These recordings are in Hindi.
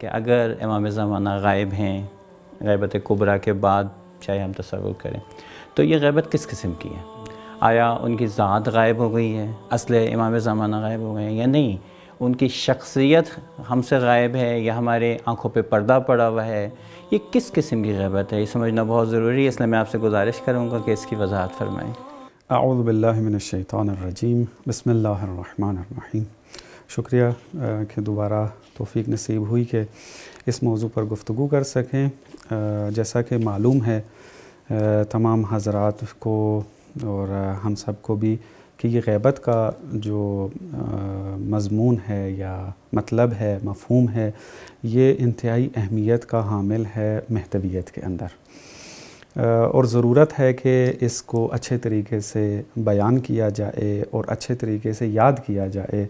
कि अगर इमाम ज़माना गायब हैं गैबत कुबरा के बाद चाहे हम तस्वुर करें तो ये गैबत किस किस्म की है आया उनकी ज़ात गायब हो गई है असल इमाम ज़माना गायब हो गए हैं या नहीं उनकी शख्सियत हमसे गायब है या हमारे आंखों पे पर्दा पड़ा हुआ है ये किस किस्म की गैबत है ये समझना बहुत ज़रूरी है इसलिए मैं आपसे गुजारिश करूँगा कि इसकी वजाहत फरमाएँ आउज़बिल्लिमिनशैतरजीम बसमीम शुक्रिया कि दोबारा तोफ़ी नसीब हुई कि इस मौजू पर गुफ्तु कर सकें जैसा कि मालूम है तमाम हजरात को और हम सब को भी कि ये गैबत का जो मजमून है या मतलब है मफहम है ये इंतहाई अहमियत का हामिल है महतवियत के अंदर और ज़रूरत है कि इसको अच्छे तरीके से बयान किया जाए और अच्छे तरीके से याद किया जाए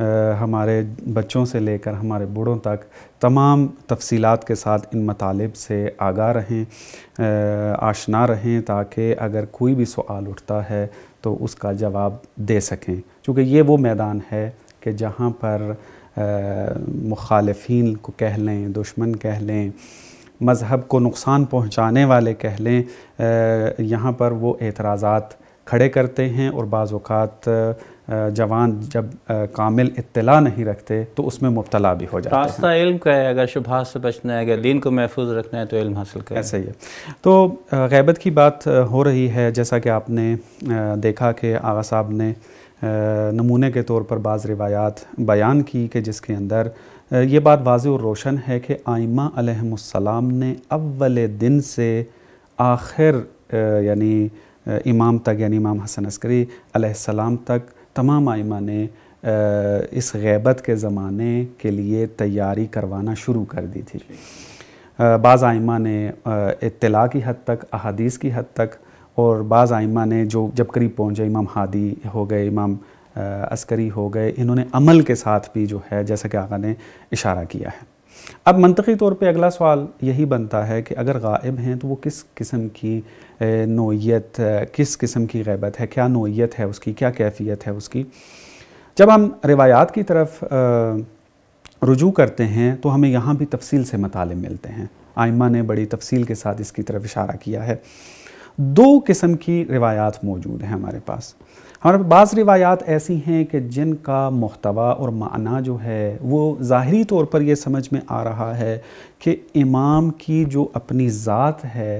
हमारे बच्चों से लेकर हमारे बूढ़ों तक तमाम तफसीलात के साथ इन मतालब से आगा रहें आशना रहें ताकि अगर कोई भी सवाल उठता है तो उसका जवाब दे सकें क्योंकि ये वो मैदान है कि जहाँ पर मुखालफन को कह लें दुश्मन कह लें मज़हब को नुकसान पहुँचाने वाले कह लें यहाँ पर वो एतराज़ात खड़े करते हैं और बाज़ात जवान जब कामिल इतला नहीं रखते तो उसमें मुबतला भी हो जाता है रास्ता इल्म का है अगर शुभात से बचना है अगर दीन को महफूज रखना है तो इल्म हासिल करें ऐसा ही है तो गैबत की बात हो रही है जैसा कि आपने देखा कि आगा साहब ने नमूने के तौर पर बाज़ रिवायात बयान की कि जिसके अंदर ये बात वाज और रोशन है कि आइमा अलहसलाम ने अवल दिन से आखिर यानी इमाम तक यानी इमाम हसन अस्करी सलाम तक तमाम आइमा ने इस गैबत के ज़माने के लिए तैयारी करवाना शुरू कर दी थी बाज़ आइमा ने इतला की हद तक अहादीस की हद तक और बाज़ आइमा ने जो जब करीब पहुँचे इमाम हादी हो गए इमाम अस्करी हो गए इन्होंने अमल के साथ भी जो है जैसा कि आगा ने इशारा किया है अब मनतकी तौर पे अगला सवाल यही बनता है कि अगर गायब हैं तो वो किस किस्म की नोयत किस किस्म की गैबत है क्या नोयत है उसकी क्या कैफियत है उसकी जब हम रिवायात की तरफ रुजू करते हैं तो हमें यहाँ भी तफसील से मताले मिलते हैं आयमा ने बड़ी तफसील के साथ इसकी तरफ इशारा किया है दो किस्म की रिवायात मौजूद हैं हमारे पास हमारे बाज़ रिवायात ऐसी हैं कि जिनका महतवा और माना जो है वो ज़ाहरी तौर पर यह समझ में आ रहा है कि इमाम की जो अपनी ज़ात है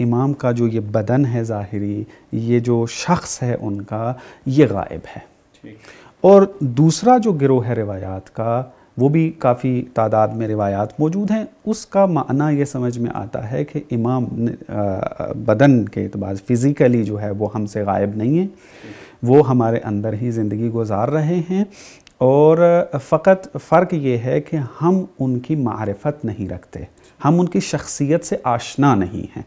इमाम का जो ये बदन है ज़ाहरी ये जो शख्स है उनका ये गायब है और दूसरा जो गिरोह है रिवायात का वो भी काफ़ी तादाद में रिवायात मौजूद हैं उसका माना ये समझ में आता है कि इमाम बदन के अतबार फ़िज़िकली जो है वो हमसे गायब नहीं है वो हमारे अंदर ही ज़िंदगी गुजार रहे हैं और फ़कत फ़र्क ये है कि हम उनकी मारफत नहीं रखते हम उनकी शख्सियत से आशना नहीं हैं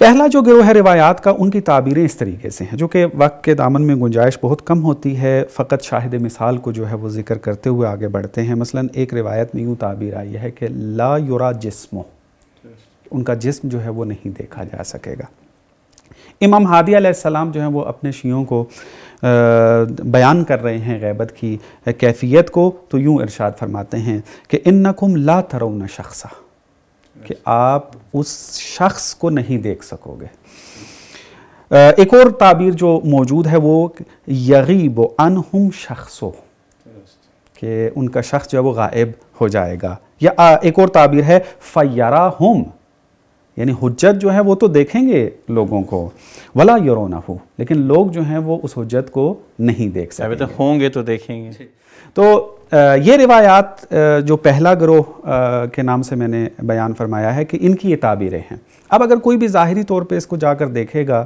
पहला जो गिरोह है रिवायात का उनकी ताबीरें इस तरीके से हैं जो कि वक्त के दामन में गुंजाइश बहुत कम होती है फ़कत शाहिद मिसाल को जो है वो जिक्र करते हुए आगे बढ़ते हैं मसलन एक रिवायत में यूँ ताबीर आई है कि ला युरा जिस्मो उनका जिसम जो है वो नहीं देखा जा सकेगा इमाम हादी आसमाम जो है वो अपने शीयों को आ, बयान कर रहे हैं गैबत की कैफियत को तो यूँ इरशाद फरमाते हैं कि इन नकुम ला न शख्सा कि आप उस शख्स को नहीं देख सकोगे एक और ताबीर जो मौजूद है वो यगीब अनहुम शख्सो कि उनका शख्स जो है वो गायब हो जाएगा या एक और ताबीर है फ़यारा हम यानी हजत जो है वो तो देखेंगे लोगों को वला यरोना हो लेकिन लोग जो हैं वो उस हजत को नहीं देख तो सकते होंगे तो देखेंगे तो ये रिवायात जो पहला ग्रोह के नाम से मैंने बयान फरमाया है कि इनकी ये ताबीरें हैं अब अगर कोई भी ज़ाहरी तौर पे इसको जाकर देखेगा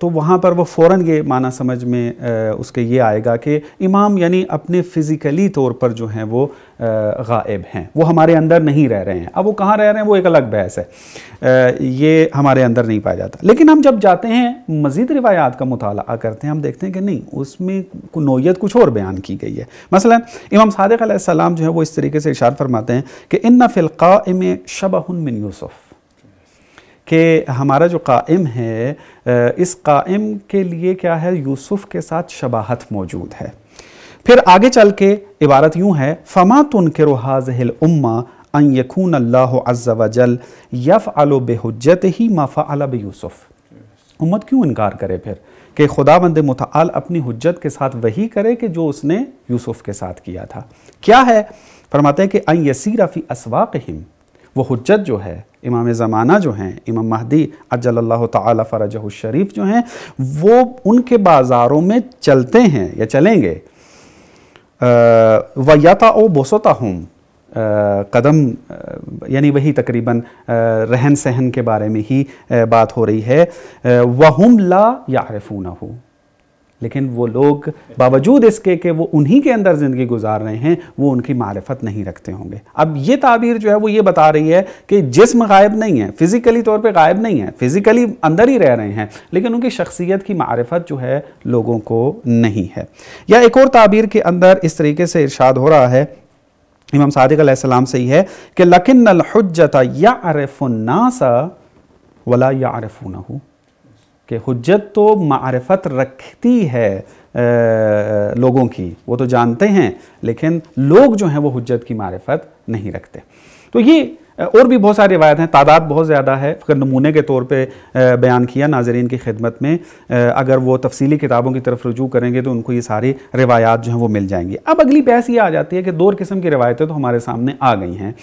तो वहाँ पर वो फ़ौर ये माना समझ में उसके ये आएगा कि इमाम यानी अपने फ़िज़िकली तौर पर जो हैं वो गायब हैं वो हमारे अंदर नहीं रह रहे हैं अब वो कहाँ रह रहे हैं वो एक अलग बहस है ये हमारे अंदर नहीं पाया जाता लेकिन हम जब जाते हैं मज़ीद रिवायात का मुताल करते हैं हम देखते हैं कि नहीं उसमें नोयत कुछ और बयान की गई है मसला इमाम सादक जो है वो इस तरीके से इशार फरमाते हैं कि इन नफ़िलका में शबाहन मिन यूसुफ़ कि हमारा जो कायम है इस कायम के लिए क्या है यूसुफ़ के साथ शबाहत मौजूद है फिर आगे चल के इबारत यूं है फमा तुन के रोहाजिल उम्मा अन यकून अल्लाह जल यफ़ अलो बेहजत ही माफ़ा अला यूसुफ़ उम्मत क्यों इनकार करे फिर कि खुदा बंद मताल अपनी हजत के साथ वही करे कि जो उसने यूसुफ़ के साथ किया था क्या है फरमाते हैं कि अन रफ़ी असवाक हिम वो हजत जो है इमाम ज़माना जो हैं इमाम महदी अजल तरजह शरीफ जो हैं वो उनके बाज़ारों में चलते हैं या चलेंगे वयाता ओ बोसोता हूँ कदम यानी वही तकरीबन रहन सहन के बारे में ही बात हो रही है वहुम ला यारफूना हो लेकिन वो लोग बावजूद इसके कि वो उन्हीं के अंदर ज़िंदगी गुजार रहे हैं वो उनकी मारफत नहीं रखते होंगे अब ये ताबीर जो है वो ये बता रही है कि जिस्म गायब नहीं है फ़िज़िकली तौर पर गायब नहीं है फ़िज़िकली अंदर ही रह रहे हैं लेकिन उनकी शख्सियत की मारफत जो है लोगों को नहीं है या एक और ताबीर के अंदर इस तरीके से इर्शाद हो रहा है इमाम सादिक सलाम से ही है कि लकिन हजत या अरफुन्नासा वला या हूँ कि हजत तो मारफत रखती है आ, लोगों की वो तो जानते हैं लेकिन लोग जो हैं वो हजत की मारफत नहीं रखते तो ये और भी बहुत सारी रवायत हैं तादाद बहुत ज़्यादा है फिर नमूने के तौर पे बयान किया नाजरीन की खिदमत में अगर वो तफसीली किताबों की तरफ रजू करेंगे तो उनको ये सारी रवायात जो हैं वो मिल जाएंगी अब अगली बहस ये आ जाती है कि दो किस्म की रवायतें तो हमारे सामने आ गई हैं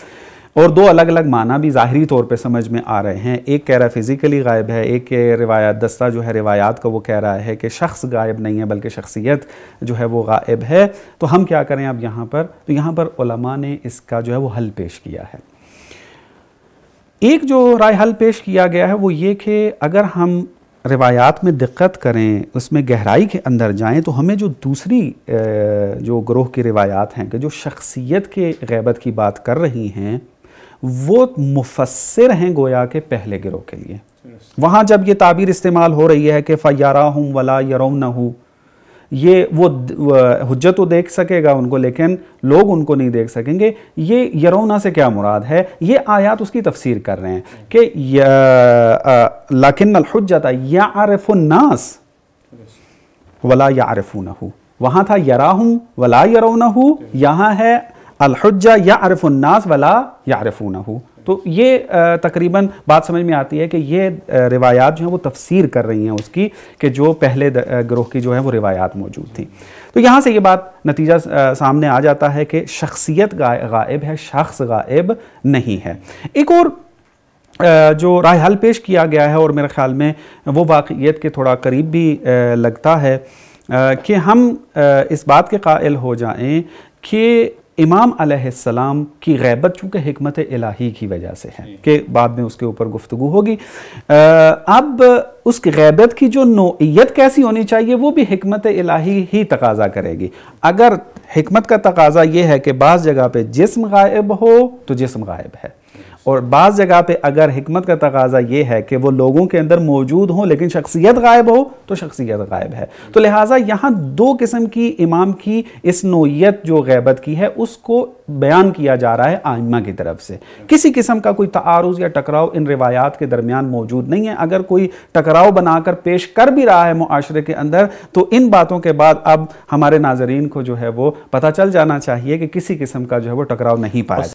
और दो अलग अलग माना भी ज़ाहरी तौर पे समझ में आ रहे हैं एक कह रहा है फिज़िकली गायब है एक के रिवायात दस्ता जो है रिवायात का वो कह रहा है कि शख्स गायब नहीं है बल्कि शख्सियत जो है वो गायब है तो हम क्या करें अब यहाँ पर तो यहाँ पर उलमा ने इसका जो है वो हल पेश किया है एक जो राय हल पेश किया गया है वो ये कि अगर हम रिवायात में दिक्कत करें उसमें गहराई के अंदर जाएं तो हमें जो दूसरी जो ग्रोह की रिवायात हैं कि जो शख्सियत के गैबत की बात कर रही हैं वो मुफसर हैं गोया के पहले गिरोह के लिए वहां जब ये ताबीर इस्तेमाल हो रही है कि फ़यारा हूं वला यरौ न हूं ये वो हजत तो देख सकेगा उनको लेकिन लोग उनको नहीं देख सकेंगे ये यरोना से क्या मुराद है ये आयात उसकी तफसीर कर रहे हैं कि लाकिन हजत या आरफुलनास वला यारफू न हो था यरा हूं वला यरो न हो यहां है अलहुजा या अरफुन्नास वाला या अरफून तो ये तकरीबन बात समझ में आती है कि ये रिवायात जो हैं वो तफसीर कर रही हैं उसकी कि जो पहले ग्रोह की जो है वो रिवायात मौजूद थी तो यहाँ से ये बात नतीजा सामने आ जाता है कि शख्सियत गायब है शख्स गायब नहीं है एक और जो राय हल पेश किया गया है और मेरे ख्याल में वो वाकईत के थोड़ा करीब भी लगता है कि हम इस बात के कायल हो जाएँ कि इमाम अलैहिस्सलाम की गैबत चूँकि हमत इलाही की वजह से है कि बाद में उसके ऊपर गुफ्तु होगी अब उस गैबत की जो नोयत कैसी होनी चाहिए वो भी हमत इलाही ही तकाजा करेगी अगर हमत का तकाजा ये है कि बाज़ जगह पर जिसम गायब हो तो जिसम गायब है और बाज़ जगह पे अगर हमत का तकाजा ये है कि वो लोगों के अंदर मौजूद हो लेकिन शख्सियत गायब हो तो शख्सियत गायब है तो लिहाजा यहाँ दो किस्म की इमाम की इस नोयत जो गैबत की है उसको बयान किया जा रहा है आइमा की तरफ से किसी किस्म का कोई तारुज़ या टकराव इन रिवायात के दरमियान मौजूद नहीं है अगर कोई टकराव बनाकर पेश कर भी रहा है माशरे के अंदर तो इन बातों के बाद अब हमारे नाजरीन को जो है वो पता चल जाना चाहिए कि किसी किस्म का जो है वो टकराव नहीं पाया